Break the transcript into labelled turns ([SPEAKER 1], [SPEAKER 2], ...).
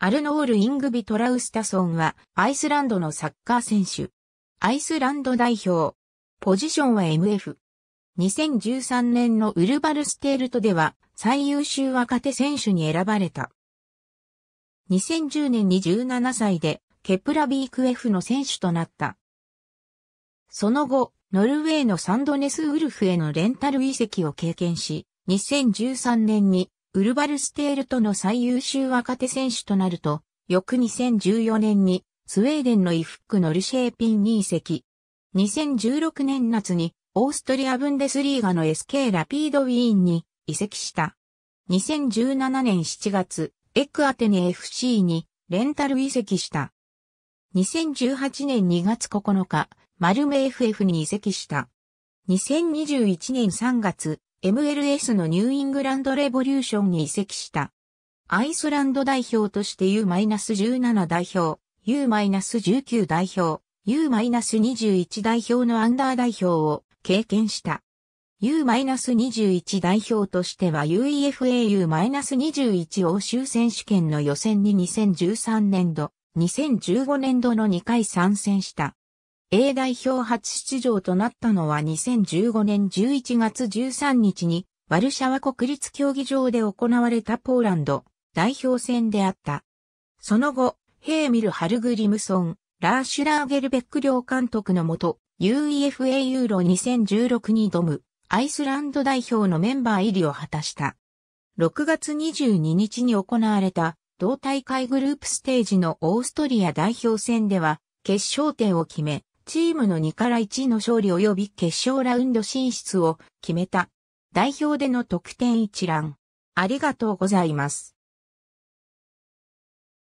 [SPEAKER 1] アルノール・イングビ・トラウスタソンは、
[SPEAKER 2] アイスランドのサッカー選手。アイスランド代表。ポジションは MF。2013年のウルバルステールトでは、最優秀若手選手に選ばれた。2010年に17歳で、ケプラビーク F の選手となった。その後、ノルウェーのサンドネスウルフへのレンタル移籍を経験し、2013年にウルバルステールとの最優秀若手選手となると、翌2014年にスウェーデンのイフックのルシェーピンに移籍。2016年夏にオーストリアブンデスリーガの SK ラピードウィーンに移籍した。2017年7月、エクアテネ FC にレンタル移籍した。2018年2月9日、マルメ FF に移籍した。2021年3月、MLS のニューイングランドレボリューションに移籍した。アイスランド代表として U-17 代表、U-19 代表、U-21 代表のアンダー代表を経験した。U-21 代表としては UEFAU-21 欧州選手権の予選に2013年度、2015年度の2回参戦した。A 代表初出場となったのは2015年11月13日にワルシャワ国立競技場で行われたポーランド代表戦であった。その後、ヘーミル・ハルグリムソン、ラーシュラーゲルベック両監督のもと、UEFA ユーロ2016に挑むアイスランド代表のメンバー入りを果たした。6月22日に行われた同大会グループステージのオーストリア代表戦では決勝点を決め、チームの2から1の勝利及び決勝ラウンド進出を決めた。代表での得点一覧。ありが
[SPEAKER 1] とうございます。